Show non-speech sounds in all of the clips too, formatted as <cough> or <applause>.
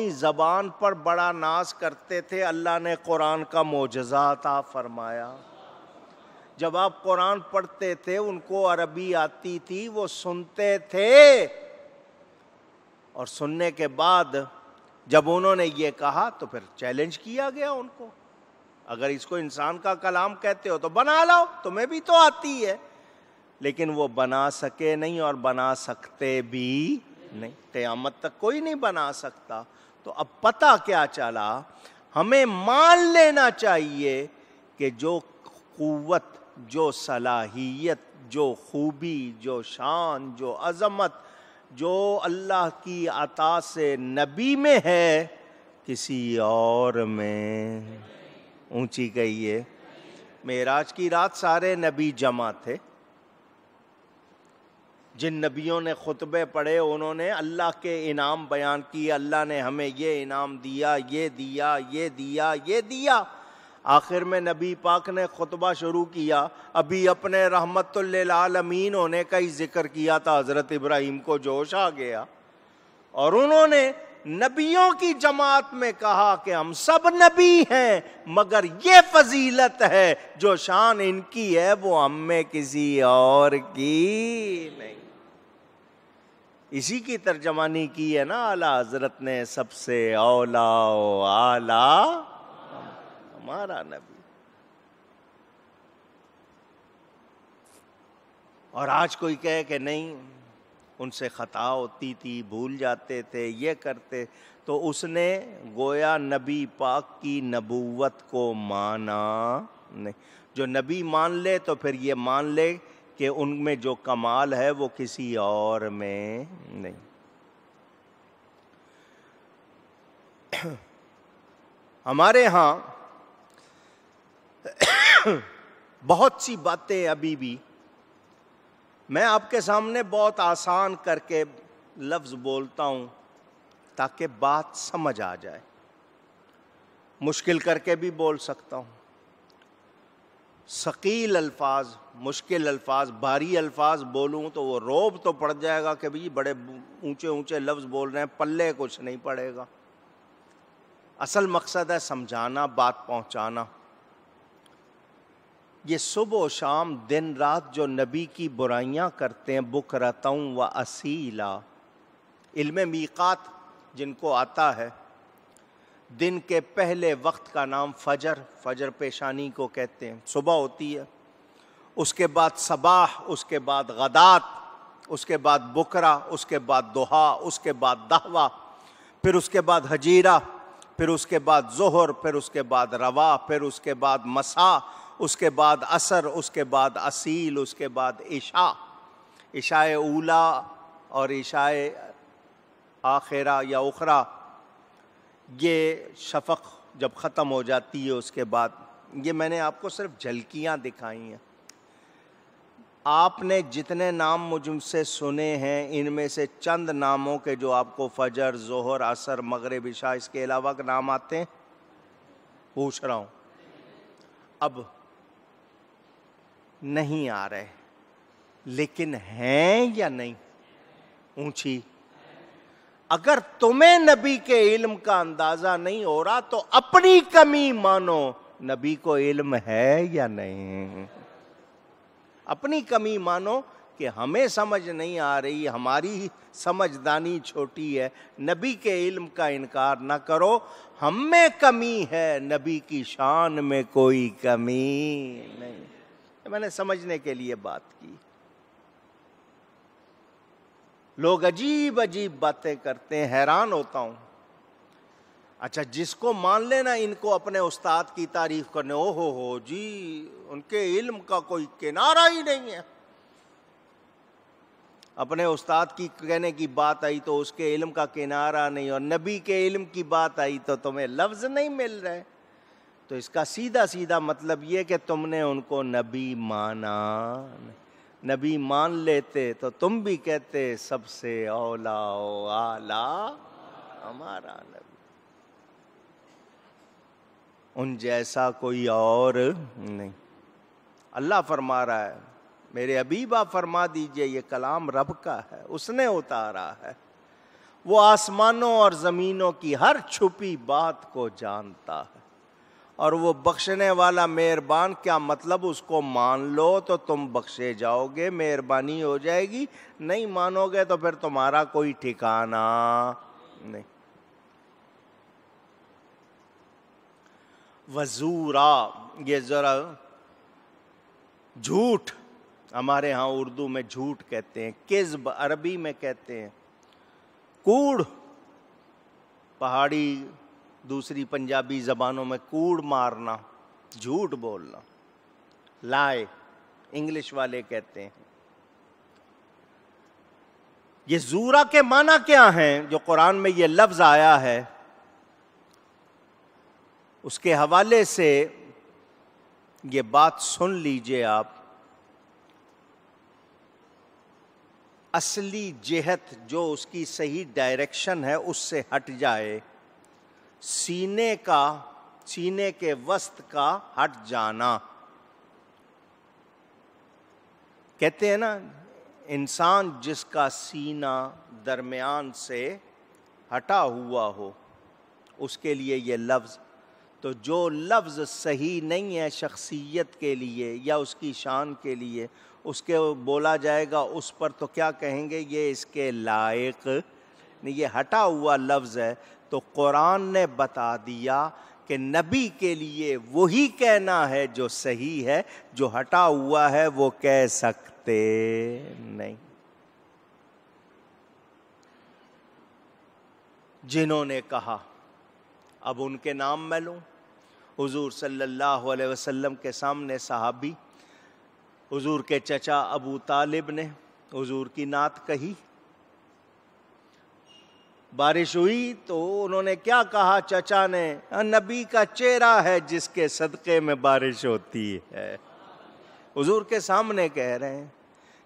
जबान पर बड़ा नाज करते थे अल्लाह ने कुरान का मोजा था फरमाया जब आप कुरान पढ़ते थे उनको अरबी आती थी वो सुनते थे और सुनने के बाद जब उन्होंने ये कहा तो फिर चैलेंज किया गया उनको अगर इसको इंसान का कलाम कहते हो तो बना लाओ तुम्हें भी तो आती है लेकिन वो बना सके नहीं और बना सकते भी नहीं क़यामत तक कोई नहीं बना सकता तो अब पता क्या चला हमें मान लेना चाहिए कि जो कुवत जो सलाहियत जो खूबी जो शान जो अज़मत जो अल्लाह की अता से नबी में है किसी और में ऊंची कहिए मेराज की रात सारे नबी जमा थे जिन नबियों ने खुतबे पढ़े उन्होंने अल्लाह के इनाम बयान किए अल्लाह ने हमें ये इनाम दिया ये दिया ये दिया ये दिया आखिर में नबी पाक ने खुतबा शुरू किया अभी अपने रहमतमीन होने का ही जिक्र किया था हज़रत इब्राहिम को जोश आ गया और उन्होंने नबियों की जमात में कहा कि हम सब नबी हैं मगर ये फजीलत है जो शान इनकी है वो हम में किसी और की नहीं इसी की तर्जमानी की है ना आला हजरत ने सबसे औला आला हमारा नबी और आज कोई कहे कि नहीं उनसे खता होती थी भूल जाते थे ये करते तो उसने गोया नबी पाक की नबूवत को माना नहीं जो नबी मान ले तो फिर ये मान ले कि उनमें जो कमाल है वो किसी और में नहीं <clears throat> हमारे यहाँ <clears throat> बहुत सी बातें अभी भी मैं आपके सामने बहुत आसान करके लफ्ज़ बोलता हूँ ताकि बात समझ आ जाए मुश्किल करके भी बोल सकता हूँ शकील अल्फाज मुश्किल अल्फाज भारी अल्फाज बोलूँ तो वो रोब तो पड़ जाएगा कि भाई बड़े ऊंचे ऊंचे लफ्ज़ बोल रहे हैं पल्ले कुछ नहीं पड़ेगा असल मकसद है समझाना बात पहुंचाना ये सुबह शाम दिन रात जो नबी की बुराइयां करते हैं बुक हूँ व असीला इल्म मीकात जिनको आता है दिन के पहले वक्त का नाम फजर फजर पेशानी को कहते हैं सुबह होती है उसके बाद सबाह उसके बाद गदात उसके बाद बुकरा उसके बाद दोहा उसके बाद दहवा फिर उसके बाद हजीरा फिर उसके बाद जहर फिर उसके बाद रवा फिर उसके बाद मसा उसके बाद असर उसके बाद असील उसके बाद इशा इशाए उला और इशाए आखिरा या उखरा ये शफक जब ख़त्म हो जाती है उसके बाद ये मैंने आपको सिर्फ झलकियाँ दिखाई हैं आपने जितने नाम मुझसे सुने हैं इनमें से चंद नामों के जो आपको फजर जोहर असर मगरब इशा इसके अलावा के नाम आते हैं पूछ रहा हूँ अब नहीं आ रहे लेकिन हैं या नहीं ऊंची अगर तुम्हें नबी के इल्म का अंदाजा नहीं हो रहा तो अपनी कमी मानो नबी को इल्म है या नहीं अपनी कमी मानो कि हमें समझ नहीं आ रही हमारी समझदानी छोटी है नबी के इल्म का इनकार ना करो हम में कमी है नबी की शान में कोई कमी नहीं मैंने समझने के लिए बात की लोग अजीब अजीब बातें करते हैं हैरान होता हूं अच्छा जिसको मान लेना इनको अपने उस्ताद की तारीफ करने ओ हो हो जी उनके इल्म का कोई किनारा ही नहीं है अपने उस्ताद की कहने की बात आई तो उसके इल्म का किनारा नहीं और नबी के इल्म की बात आई तो तुम्हें लफ्ज़ नहीं मिल रहे तो इसका सीधा सीधा मतलब ये कि तुमने उनको नबी माना नहीं नबी मान लेते तो तुम भी कहते सबसे औला आला हमारा नबी उन जैसा कोई और नहीं अल्लाह फरमा रहा है मेरे अबीबा फरमा दीजिए ये कलाम रब का है उसने उतारा है वो आसमानों और ज़मीनों की हर छुपी बात को जानता है और वो बख्शने वाला मेहरबान क्या मतलब उसको मान लो तो तुम बख्शे जाओगे मेहरबानी हो जाएगी नहीं मानोगे तो फिर तुम्हारा कोई ठिकाना नहीं वजूरा ये ज़रा झूठ हमारे यहां उर्दू में झूठ कहते हैं किस्ब अरबी में कहते हैं कूड़ पहाड़ी दूसरी पंजाबी ज़बानों में कूड़ मारना झूठ बोलना लाए इंग्लिश वाले कहते हैं ये जूरा के माना क्या हैं जो कुरान में ये लफ्ज आया है उसके हवाले से ये बात सुन लीजिए आप असली जेहत जो उसकी सही डायरेक्शन है उससे हट जाए सीने का सीने के वस्त्र का हट जाना कहते हैं ना इंसान जिसका सीना दरमियान से हटा हुआ हो उसके लिए ये लफ्ज़ तो जो लफ्ज़ सही नहीं है शख्सियत के लिए या उसकी शान के लिए उसके बोला जाएगा उस पर तो क्या कहेंगे ये इसके लायक नहीं ये हटा हुआ लफ्ज़ है तो कुरान ने बता दिया कि नबी के लिए वही कहना है जो सही है जो हटा हुआ है वो कह सकते नहीं जिन्होंने कहा अब उनके नाम मैं लूँ हुजूर सल्लल्लाहु अलैहि वसल्लम के सामने साहबी हुजूर के चचा अबू तालिब ने हुजूर की नात कही बारिश हुई तो उन्होंने क्या कहा चचा ने नबी का चेहरा है जिसके सदक़े में बारिश होती है हुजूर के सामने कह रहे हैं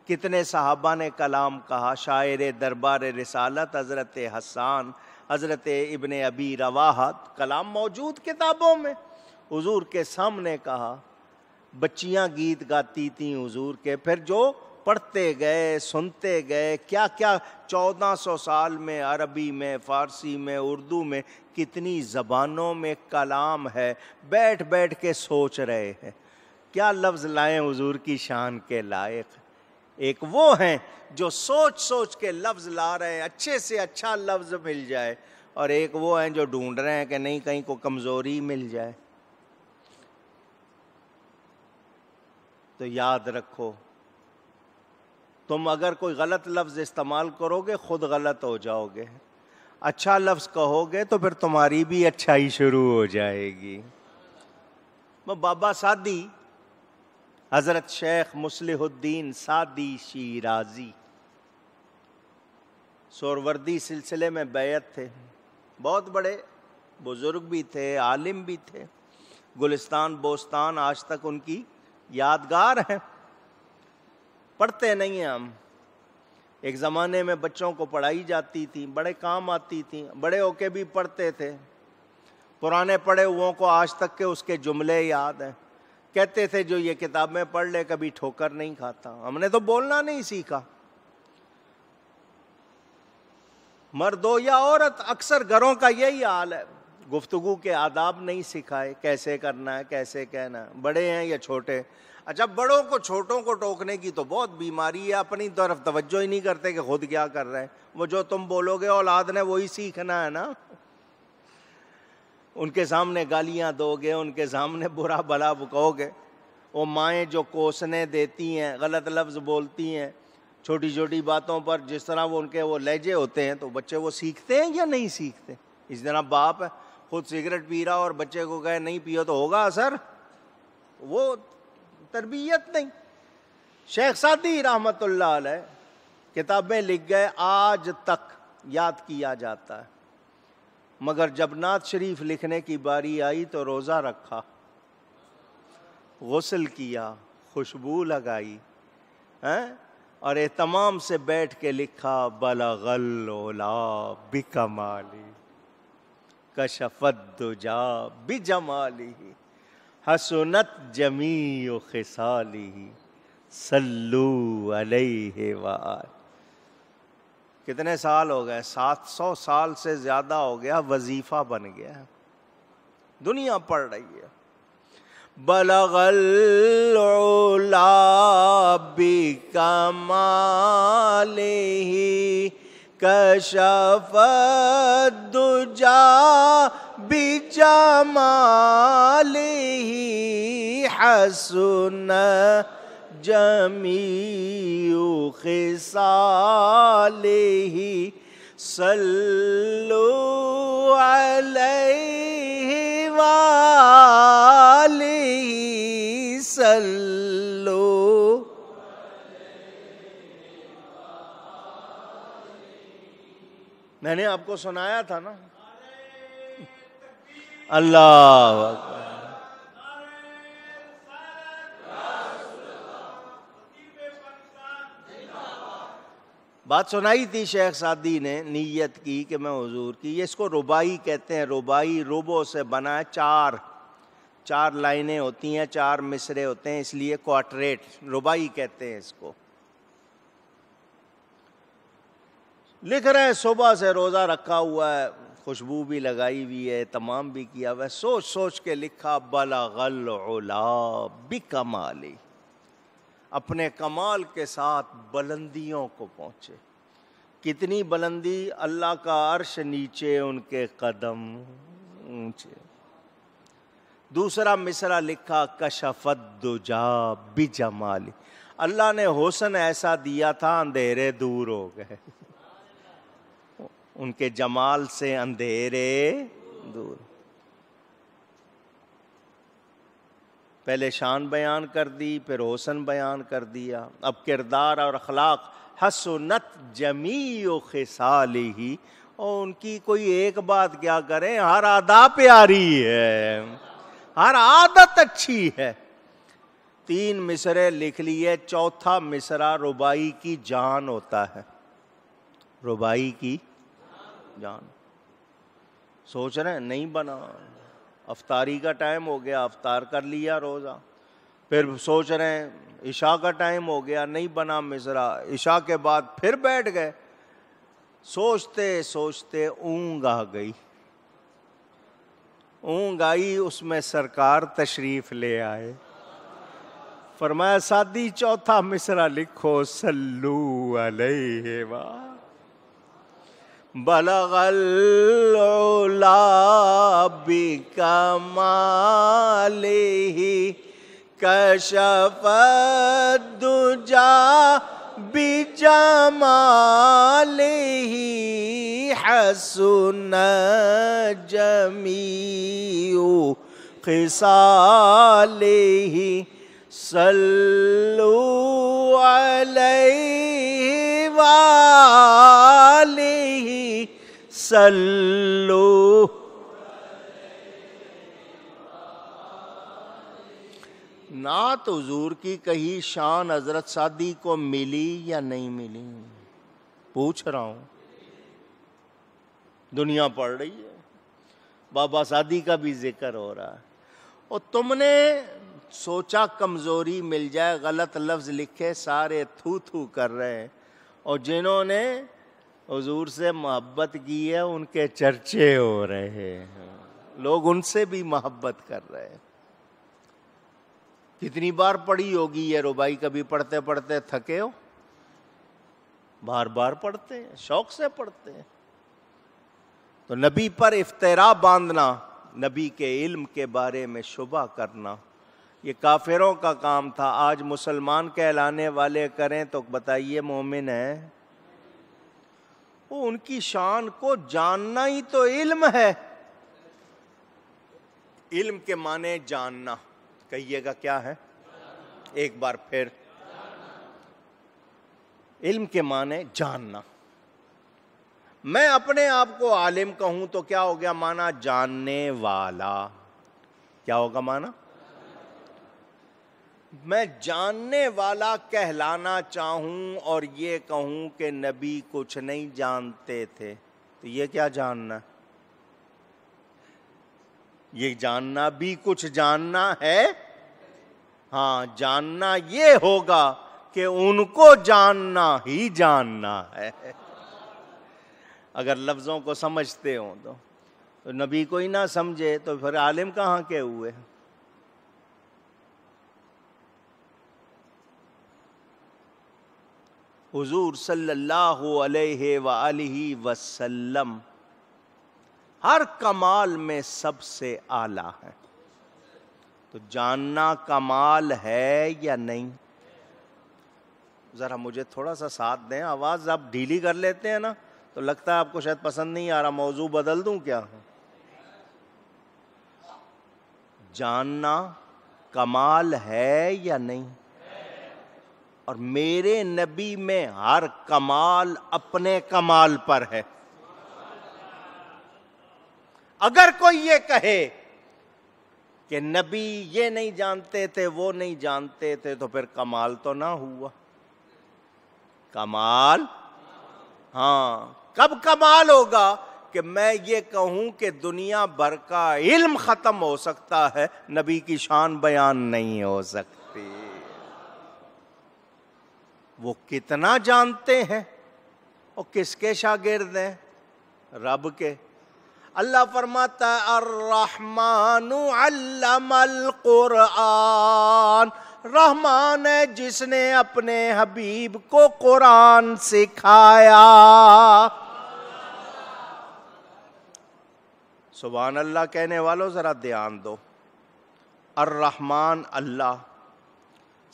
कितने साहबा ने कलाम कहा शायर दरबार रिसालत हज़रत हसान हज़रत इबन अबी रवाहत कलाम मौजूद किताबों में हुजूर के सामने कहा बच्चियां गीत गाती थीं हुजूर के फिर जो पढ़ते गए सुनते गए क्या क्या 1400 साल में अरबी में फ़ारसी में उर्दू में कितनी ज़बानों में कलाम है बैठ बैठ के सोच रहे हैं क्या लफ्ज़ लाए हजूर की शान के लायक एक वो हैं जो सोच सोच के लफ्ज़ ला रहे हैं अच्छे से अच्छा लफ्ज़ मिल जाए और एक वो हैं जो ढूंढ रहे हैं कि नहीं कहीं को कमज़ोरी मिल जाए तो याद रखो तुम अगर कोई गलत लफ्ज़ इस्तेमाल करोगे ख़ुद गलत हो जाओगे अच्छा लफ्ज़ कहोगे तो फिर तुम्हारी भी अच्छाई शुरू हो जाएगी बाबा सादी हज़रत शेख मुसलहुद्दीन सादी शीराजी सोरवर्दी सिलसिले में बैत थे बहुत बड़े बुज़ुर्ग भी थे आलिम भी थे गुलिस्तान बोस्तान आज तक उनकी यादगार हैं पढ़ते नहीं हैं हम एक ज़माने में बच्चों को पढ़ाई जाती थी बड़े काम आती थी बड़े होके भी पढ़ते थे पुराने पढ़े हुओं को आज तक के उसके जुमले याद हैं कहते थे जो ये किताबें पढ़ ले कभी ठोकर नहीं खाता हमने तो बोलना नहीं सीखा मर्द हो या औरत अक्सर घरों का यही हाल है गुफ्तगु के आदाब नहीं सिखाए कैसे करना है कैसे कहना है बड़े हैं या छोटे अच्छा बड़ों को छोटों को टोकने की तो बहुत बीमारी है अपनी तरफ तवज्जो ही नहीं करते कि खुद क्या कर रहे हैं वो जो तुम बोलोगे औलाद ने वही सीखना है ना उनके सामने गालियां दोगे उनके सामने बुरा भला कहोगे वो माएँ जो कोसने देती हैं गलत लफ्ज़ बोलती हैं छोटी छोटी बातों पर जिस तरह वो उनके वो लहजे होते हैं तो बच्चे वो सीखते हैं या नहीं सीखते इस तरह बाप खुद सिगरेट पी रहा और बच्चे को कहे नहीं पियो तो होगा असर वो तरबियत नहीं शेख सादी रहमत किताबें लिख गए आज तक याद किया जाता है मगर जब नात शरीफ लिखने की बारी आई तो रोज़ा रखा गसल किया खुशबू लगाई हैं और तमाम से बैठ के लिखा बलगलोला बिकमाली कशफत जा बिजमाली हसुनत जमी खिसाली सल्लू अलैहि वाल कितने साल हो गए 700 साल से ज़्यादा हो गया वजीफ़ा बन गया है दुनिया पढ़ रही है बलगल बी कमाल ही كشف الدجى بجماله حسن جميع خصاله صلوا عليه وآله صلوا मैंने आपको सुनाया था ना अल्लाह बात सुनाई थी शेख सादी ने नीयत की कि मैं हजूर की ये इसको रुबाई कहते हैं रुबाई रोबो से बना है चार चार लाइनें होती हैं चार मिसरे होते हैं इसलिए क्वाटरेट रुबाई कहते हैं इसको लिख रहे हैं सुबह से रोज़ा रखा हुआ है खुशबू भी लगाई हुई है तमाम भी किया हुआ है सोच सोच के लिखा गल ओला भी कमाली अपने कमाल के साथ बुलंदियों को पहुँचे कितनी बुलंदी अल्लाह का अर्श नीचे उनके कदम ऊंचे दूसरा मिसरा लिखा कशफत दुजा जमाली अल्लाह ने हुसन ऐसा दिया था अंधेरे दूर हो गए उनके जमाल से अंधेरे दूर पहले शान बयान कर दी फिर होसन बयान कर दिया अब किरदार और अखलाक हसनत जमी खिसाल ही और उनकी कोई एक बात क्या करें हर आदा प्यारी है हर आदत अच्छी है तीन मिसरे लिख लिए चौथा मिसरा रुबाई की जान होता है रुबाई की जान सोच रहे हैं नहीं बना अफतारी का टाइम हो गया अफतार कर लिया रोज़ा फिर सोच रहे हैं ईशा का टाइम हो गया नहीं बना मिसरा ईशा के बाद फिर बैठ गए सोचते सोचते ऊँग आ गई ऊँग आई उसमें सरकार तशरीफ़ ले आए फरमाया शादी चौथा मिसरा लिखो सल्लू अलैहि वाह بلغ العلا بكماله كشف الدجى بجماله حسن جميع خصاله صلوا عليه وآله सल्लो ना तो हजूर की कही शान हजरत सादी को मिली या नहीं मिली पूछ रहा हूं दुनिया पढ़ रही है बाबा सादी का भी जिक्र हो रहा है और तुमने सोचा कमजोरी मिल जाए गलत लफ्ज लिखे सारे थू थू कर रहे हैं और जिन्होंने हजूर से मोहब्बत की है उनके चर्चे हो रहे हैं लोग उनसे भी मोहब्बत कर रहे हैं कितनी बार पढ़ी होगी ये रुबाई कभी पढ़ते पढ़ते थके हो बार बार पढ़ते हैं शौक से पढ़ते हैं तो नबी पर इफ्तरा बांधना नबी के इल्म के बारे में शुबा करना ये काफिरों का काम था आज मुसलमान कहलाने वाले करें तो बताइए मोमिन है वो उनकी शान को जानना ही तो इल्म है इल्म के माने जानना कहिएगा क्या है एक बार फिर इल्म के माने जानना मैं अपने आप को आलिम कहूं तो क्या हो गया माना जानने वाला क्या होगा माना मैं जानने वाला कहलाना चाहूं और ये कहूं कि नबी कुछ नहीं जानते थे तो ये क्या जानना ये जानना भी कुछ जानना है हाँ जानना ये होगा कि उनको जानना ही जानना है अगर लफ्जों को समझते हो तो, तो नबी को ही ना समझे तो फिर आलिम कहाँ के हुए हैं हुजूर सल्लल्लाहु अलैहि सल्ला वसल्लम हर कमाल में सबसे आला है तो जानना कमाल है या नहीं ज़रा मुझे थोड़ा सा साथ दें आवाज़ आप ढीली कर लेते हैं ना तो लगता है आपको शायद पसंद नहीं आ रहा मौजू बदल दूं क्या जानना कमाल है या नहीं और मेरे नबी में हर कमाल अपने कमाल पर है अगर कोई ये कहे कि नबी ये नहीं जानते थे वो नहीं जानते थे तो फिर कमाल तो ना हुआ कमाल हाँ कब कमाल होगा कि मैं ये कहूं कि दुनिया भर का इल्म खत्म हो सकता है नबी की शान बयान नहीं हो सकता वो कितना जानते हैं और किसके शागिर्द हैं रब के अल्लाह फरमाता अर्रहमान कुरान रहमान है जिसने अपने हबीब को कुरान सिखाया सुबहान अल्लाह कहने वालों ज़रा ध्यान दो अर्रहमान अल्लाह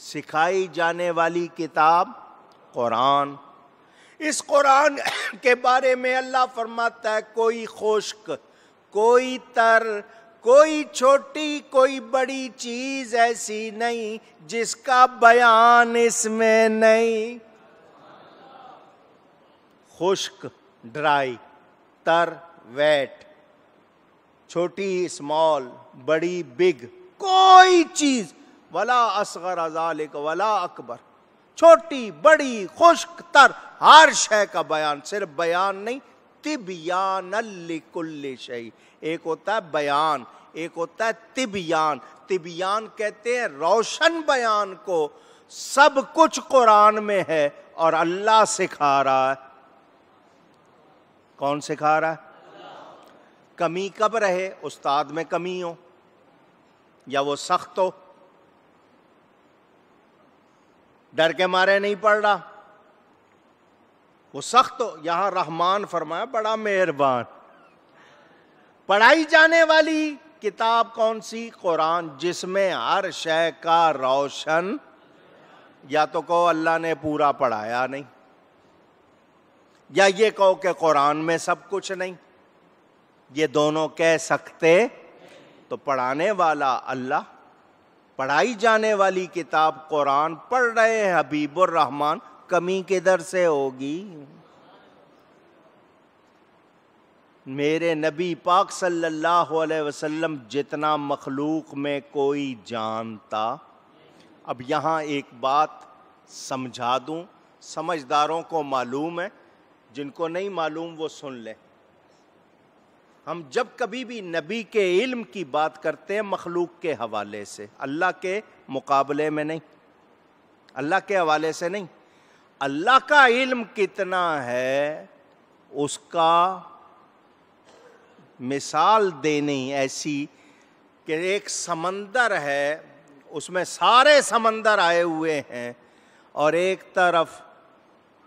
सिखाई जाने वाली किताब कुरान इस कुरान <coughs> के बारे में अल्लाह फरमाता है कोई खुश्क कोई तर कोई छोटी कोई बड़ी चीज ऐसी नहीं जिसका बयान इसमें नहीं खुश्क ड्राई तर वेट छोटी स्मॉल बड़ी बिग कोई चीज़ वला असगर अजालिक वला अकबर छोटी बड़ी खुश्क तर हर शय का बयान सिर्फ बयान नहीं तिबयान कुल्ल शही एक होता है बयान एक होता है तिबयान तिबयान कहते हैं रोशन बयान को सब कुछ कुरान में है और अल्लाह सिखा रहा है कौन सिखा रहा है कमी कब रहे उस्ताद में कमी हो या वो सख्त हो डर के मारे नहीं पढ़ रहा वो सख्त हो यहां रहमान फरमाया बड़ा मेहरबान पढ़ाई जाने वाली किताब कौन सी कुरान जिसमें हर शह का रोशन या तो कहो अल्लाह ने पूरा पढ़ाया नहीं या ये कहो कि कुरान में सब कुछ नहीं ये दोनों कह सकते तो पढ़ाने वाला अल्लाह पढ़ाई जाने वाली किताब कुरान पढ़ रहे हैं हबीबुर रहमान कमी के दर से होगी मेरे नबी पाक सल्लल्लाहु अलैहि वसल्लम जितना मखलूक में कोई जानता अब यहाँ एक बात समझा दूँ समझदारों को मालूम है जिनको नहीं मालूम वो सुन लें हम जब कभी भी नबी के इल्म की बात करते हैं मखलूक के हवाले से अल्लाह के मुकाबले में नहीं अल्लाह के हवाले से नहीं अल्लाह का इल्म कितना है उसका मिसाल देनी ऐसी कि एक समंदर है उसमें सारे समंदर आए हुए हैं और एक तरफ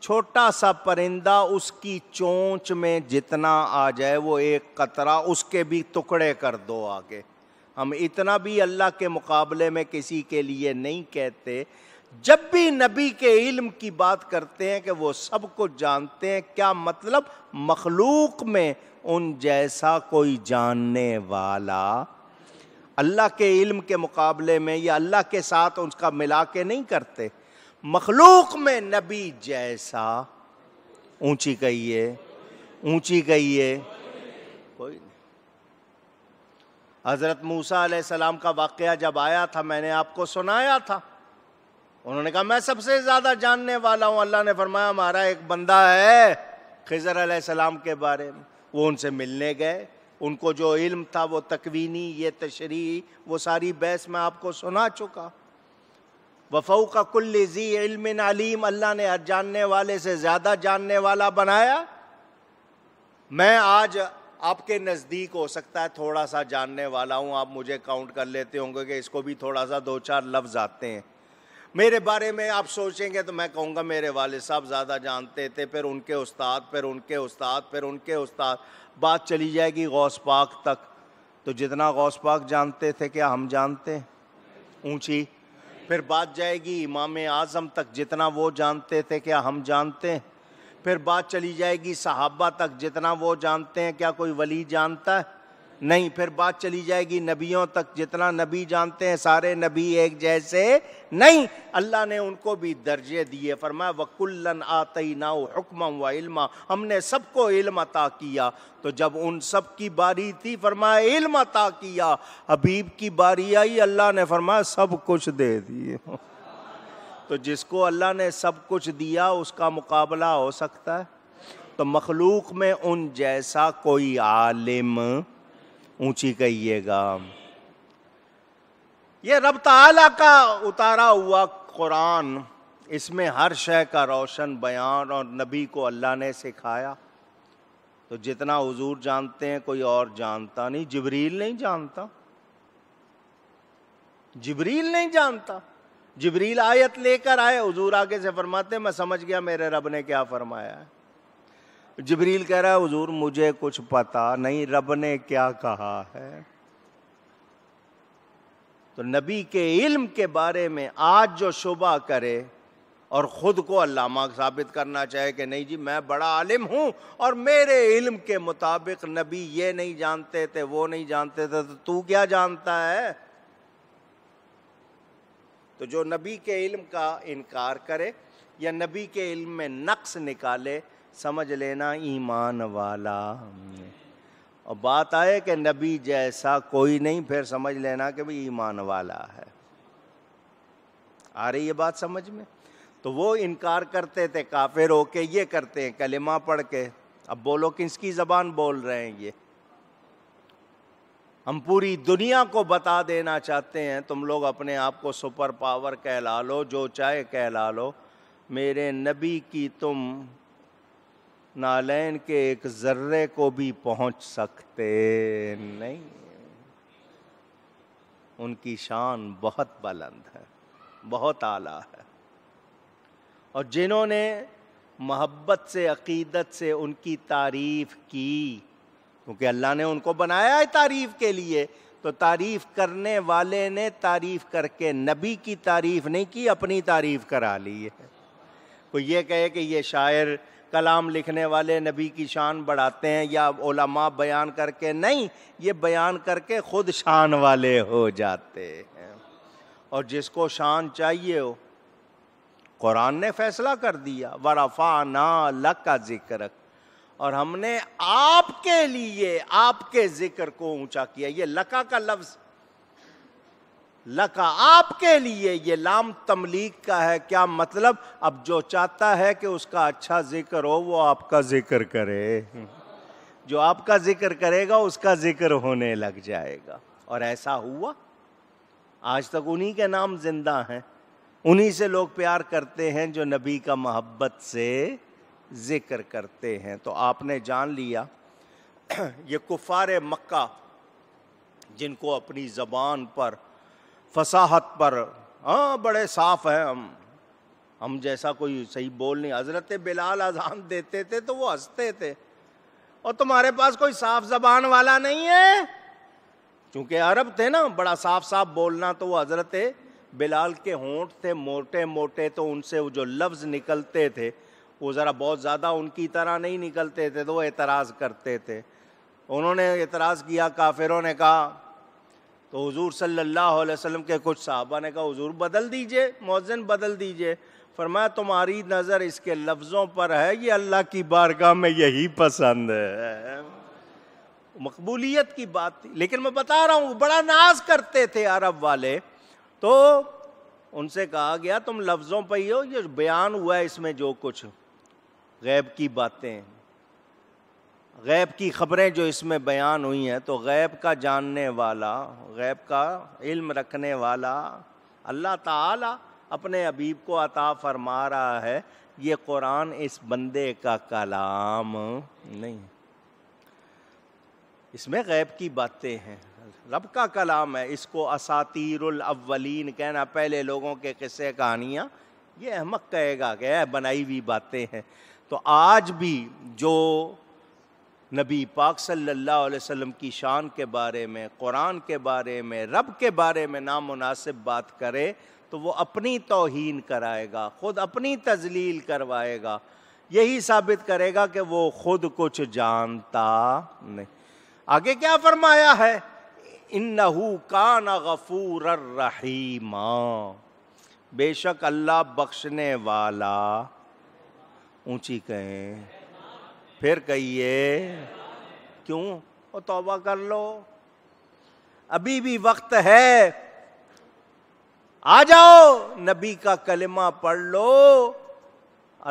छोटा सा परिंदा उसकी चोंच में जितना आ जाए वो एक कतरा उसके भी टुकड़े कर दो आगे हम इतना भी अल्लाह के मुकाबले में किसी के लिए नहीं कहते जब भी नबी के इल्म की बात करते हैं कि वो सब कुछ जानते हैं क्या मतलब मखलूक में उन जैसा कोई जानने वाला अल्लाह के इल्म के मुकाबले में या अल्लाह के साथ उसका मिला के नहीं करते मखलूक में नबी जैसा ऊंची कहिए ऊंची कहिए कोई नहीं हजरत मूसा सलाम का वाकया जब आया था मैंने आपको सुनाया था उन्होंने कहा मैं सबसे ज्यादा जानने वाला हूं अल्लाह ने फरमाया हमारा एक बंदा है खजर सलाम के बारे में वो उनसे मिलने गए उनको जो इल्म था वो तकवीनी ये तशरी वो सारी बहस मैं आपको सुना चुका वफ़ो का कुल जी इल्मिन अलीम अल्लाह ने हर जानने वाले से ज़्यादा जानने वाला बनाया मैं आज आपके नज़दीक हो सकता है थोड़ा सा जानने वाला हूँ आप मुझे काउंट कर लेते होंगे कि इसको भी थोड़ा सा दो चार लफ्ज़ आते हैं मेरे बारे में आप सोचेंगे तो मैं कहूँगा मेरे वाले साहब ज़्यादा जानते थे फिर उनके उस्ताद फिर उनके उस्ताद फिर उनके उस्ताद बात चली जाएगी गौस पाक तक तो जितना गौस पाक जानते थे क्या हम जानते ऊँची फिर बात जाएगी इमाम आज़म तक जितना वो जानते थे क्या हम जानते हैं फिर बात चली जाएगी सहाबा तक जितना वो जानते हैं क्या कोई वली जानता है नहीं फिर बात चली जाएगी नबियों तक जितना नबी जानते हैं सारे नबी एक जैसे नहीं अल्लाह ने उनको भी दर्जे दिए फरमाया वकुल्लन आतई नाउ हुक्म व इल्मा हमने सबको इल्म अता किया तो जब उन सब की बारी थी फरमाया इल्म अता किया हबीब की बारी आई अल्लाह ने फरमाया सब कुछ दे दिए तो जिसको अल्लाह ने सब कुछ दिया उसका मुकाबला हो सकता है तो मखलूक में उन जैसा कोई आलिम ऊंची कहिएगा ये रब ताला का उतारा हुआ कुरान इसमें हर शय का रोशन बयान और नबी को अल्लाह ने सिखाया तो जितना हुजूर जानते हैं कोई और जानता नहीं जबरील नहीं जानता जबरील नहीं जानता जबरील आयत लेकर आए हजूर आगे से फरमाते मैं समझ गया मेरे रब ने क्या फरमाया है जबरील कह रहा है हजूर मुझे कुछ पता नहीं रब ने क्या कहा है तो नबी के इल्म के बारे में आज जो शुबा करे और ख़ुद को अलामा साबित करना चाहे कि नहीं जी मैं बड़ा आलिम हूं और मेरे इल्म के मुताबिक नबी ये नहीं जानते थे वो नहीं जानते थे तो तू क्या जानता है तो जो नबी के इल्म का इनकार करे या नबी के इल्म में नक्स निकाले समझ लेना ईमान वाला और बात आए कि नबी जैसा कोई नहीं फिर समझ लेना कि भाई ईमान वाला है आ रही है बात समझ में तो वो इनकार करते थे काफिर होके ये करते हैं कलिमा पढ़ के अब बोलो किसकी जबान बोल रहे हैं ये हम पूरी दुनिया को बता देना चाहते हैं तुम लोग अपने आप को सुपर पावर कहला लो जो चाहे कहला लो मेरे नबी की तुम नालैन के एक जर्रे को भी पहुंच सकते नहीं उनकी शान बहुत बुलंद है बहुत आला है और जिन्होंने मोहब्बत से अकीदत से उनकी तारीफ की क्योंकि अल्लाह ने उनको बनाया है तारीफ के लिए तो तारीफ करने वाले ने तारीफ करके नबी की तारीफ नहीं की अपनी तारीफ करा ली है कोई ये कहे कि ये शायर कलाम लिखने वाले नबी की शान बढ़ाते हैं या ओलामा बयान करके नहीं ये बयान करके खुद शान वाले हो जाते हैं और जिसको शान चाहिए हो कुरान ने फैसला कर दिया वरफा ना लक का जिक्र और हमने आपके लिए आपके जिक्र को ऊंचा किया ये लका का लफ्ज़ लका आपके लिए ये लाम तमलीक का है क्या मतलब अब जो चाहता है कि उसका अच्छा जिक्र हो वो आपका जिक्र करे जो आपका जिक्र करेगा उसका जिक्र होने लग जाएगा और ऐसा हुआ आज तक उन्हीं के नाम जिंदा हैं उन्हीं से लोग प्यार करते हैं जो नबी का मोहब्बत से जिक्र करते हैं तो आपने जान लिया <clears throat> ये कुफार मक्का जिनको अपनी ज़बान पर फसाहत पर हाँ बड़े साफ हैं हम हम जैसा कोई सही बोल नहीं हजरत बिलाल अजान देते थे तो वो हंसते थे और तुम्हारे पास कोई साफ जबान वाला नहीं है क्योंकि अरब थे ना बड़ा साफ साफ बोलना तो वो हजरत बिलाल के होंठ थे मोटे मोटे तो उनसे वो जो लफ्ज़ निकलते थे वो ज़रा बहुत ज़्यादा उनकी तरह नहीं निकलते थे तो वो एतराज़ करते थे उन्होंने एतराज़ किया काफिरों ने कहा तो हुजूर सल्लल्लाहु अलैहि वसल्लम के कुछ साहबा ने कहा हुजूर बदल दीजिए मौजन बदल दीजिए फरमाया तुम्हारी नज़र इसके लफ्ज़ों पर है ये अल्लाह की बारगाह में यही पसंद है मकबूलियत की बात थी लेकिन मैं बता रहा हूँ बड़ा नाज करते थे अरब वाले तो उनसे कहा गया तुम लफ्ज़ों पर ही हो ये बयान हुआ है इसमें जो कुछ गैब की बातें गैब की ख़बरें जो इसमें बयान हुई हैं तो गैब का जानने वाला गैब का इल्म रखने वाला अल्लाह ताला अपने अबीब को अता फरमा रहा है ये कुरान इस बंदे का कलाम नहीं इसमें गैब की बातें हैं रब का कलाम है इसको असातीरुल अव्वलीन कहना पहले लोगों के किस्से कहानियाँ ये अहमक कहेगा कि बनाई हुई बातें हैं तो आज भी जो नबी पाक सल्लल्लाहु अलैहि वसल्लम की शान के बारे में कुरान के बारे में रब के बारे में नामनासिब बात करे तो वो अपनी तोहन कराएगा ख़ुद अपनी तजलील करवाएगा यही साबित करेगा कि वो खुद कुछ जानता नहीं आगे क्या फरमाया है इन्नहू कान गफूर रहीमा बेशक अल्लाह बख्शने वाला ऊंची कहें फिर कहिए क्यों और तौबा कर लो अभी भी वक्त है आ जाओ नबी का कलमा पढ़ लो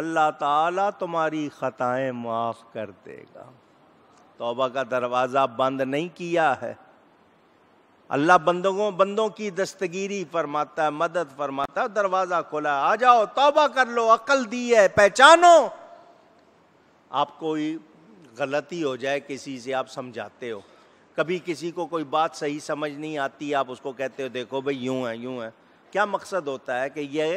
अल्लाह ताला तुम्हारी खताएं माफ कर देगा तौबा का दरवाज़ा बंद नहीं किया है अल्लाह बंदों बंदों की दस्तगिरी फरमाता है मदद फरमाता है दरवाज़ा खोला आ जाओ तौबा कर लो अकल दी है पहचानो आप कोई गलती हो जाए किसी से आप समझाते हो कभी किसी को कोई बात सही समझ नहीं आती आप उसको कहते हो देखो भाई यूं है यूं है क्या मकसद होता है कि ये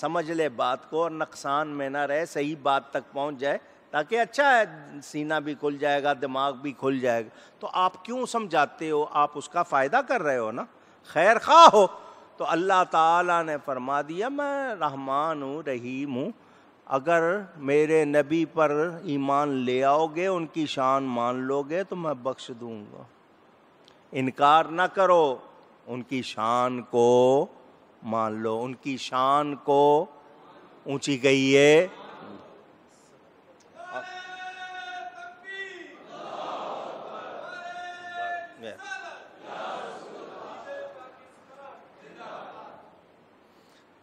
समझ ले बात को और नुकसान में ना रहे सही बात तक पहुंच जाए ताकि अच्छा है सीना भी खुल जाएगा दिमाग भी खुल जाएगा तो आप क्यों समझाते हो आप उसका फ़ायदा कर रहे हो ना खैर खा हो तो अल्लाह ताला ने फरमा दिया मैं रहमान हूँ रहीम हूँ अगर मेरे नबी पर ईमान ले आओगे उनकी शान मान लोगे तो मैं बख्श दूंगा इनकार ना करो उनकी शान को मान लो उनकी शान को ऊंची गई है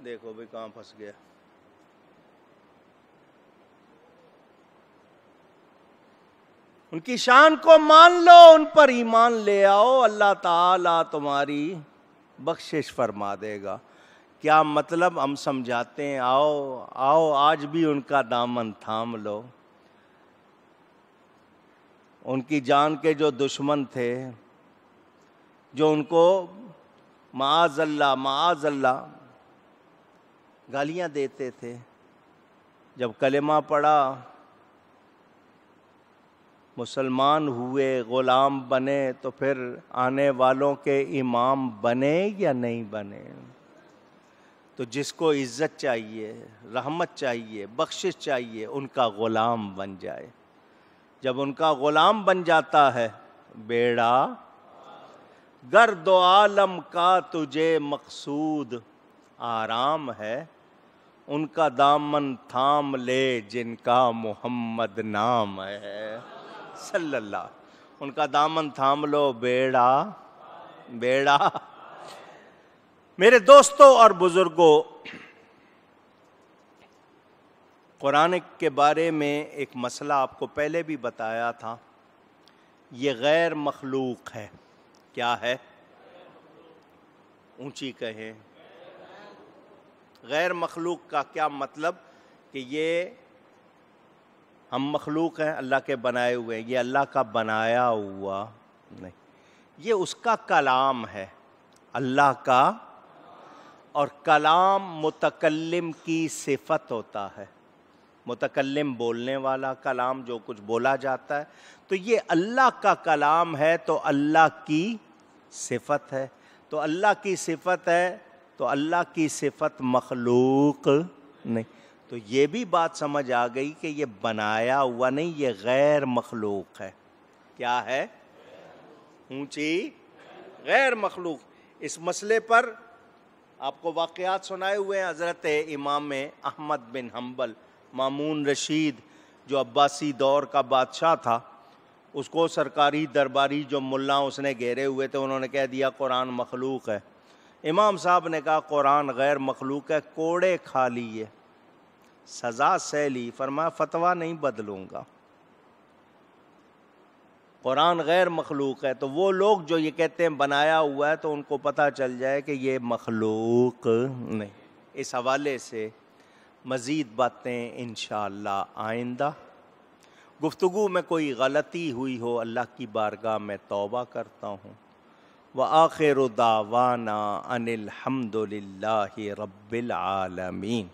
देखो भाई कहाँ फंस गया उनकी शान को मान लो उन पर ईमान ले आओ अल्लाह ताला तुम्हारी बख्शिश फरमा देगा क्या मतलब हम समझाते हैं आओ आओ आज भी उनका दामन थाम लो उनकी जान के जो दुश्मन थे जो उनको माजल्ला माजल्ला गालियां देते थे जब कलेमा पड़ा मुसलमान हुए ग़ुलाम बने तो फिर आने वालों के इमाम बने या नहीं बने तो जिसको इज़्ज़त चाहिए रहमत चाहिए बख्शिश चाहिए उनका ग़ुलाम बन जाए जब उनका ग़ुलाम बन जाता है बेड़ा गर्द आलम का तुझे मकसूद आराम है उनका दामन थाम ले जिनका मोहम्मद नाम है सल्लल्लाह उनका दामन थाम लो बेड़ा बेड़ा मेरे दोस्तों और बुजुर्गों कुरान के बारे में एक मसला आपको पहले भी बताया था ये गैर मखलूक है क्या है ऊंची कहें गैर मखलूक का क्या मतलब कि ये हम मखलूक हैं अल्लाह के बनाए हुए हैं ये अल्लाह का बनाया हुआ नहीं ये उसका कलाम है अल्लाह का और कलाम मुतकलम की सिफत होता है मुतकलम बोलने वाला कलाम जो कुछ बोला जाता है तो ये अल्लाह का कलाम है तो अल्लाह की सिफत है तो अल्लाह की सिफत है तो अल्लाह की सिफत मखलूक नहीं तो ये भी बात समझ आ गई कि ये बनाया हुआ नहीं ये गैर मखलूक है क्या है ऊंची गैर मखलूक इस मसले पर आपको वाकयात सुनाए हुए हैं हज़रत इमाम Ahmad bin Hanbal Mamun Rashid जो अब्बासी दौर का बादशाह था उसको सरकारी दरबारी जो मुल्ला उसने घेरे हुए थे उन्होंने कह दिया कुरान मखलूक है इमाम साहब ने कहा कुरान गैर मखलूक है कोड़े खा लिए सजा सैली फरमा फतवा नहीं बदलूंगा कुरान गैर मखलूक है तो वो लोग जो ये कहते हैं बनाया हुआ है तो उनको पता चल जाए कि ये मखलूक नहीं इस हवाले से मज़ीद बातें इन आइंदा गुफ्तु में कोई गलती हुई हो अल्लाह की बारगाह में तौबा करता हूँ व आखिर दावाना हमदुल्ला रबालमीन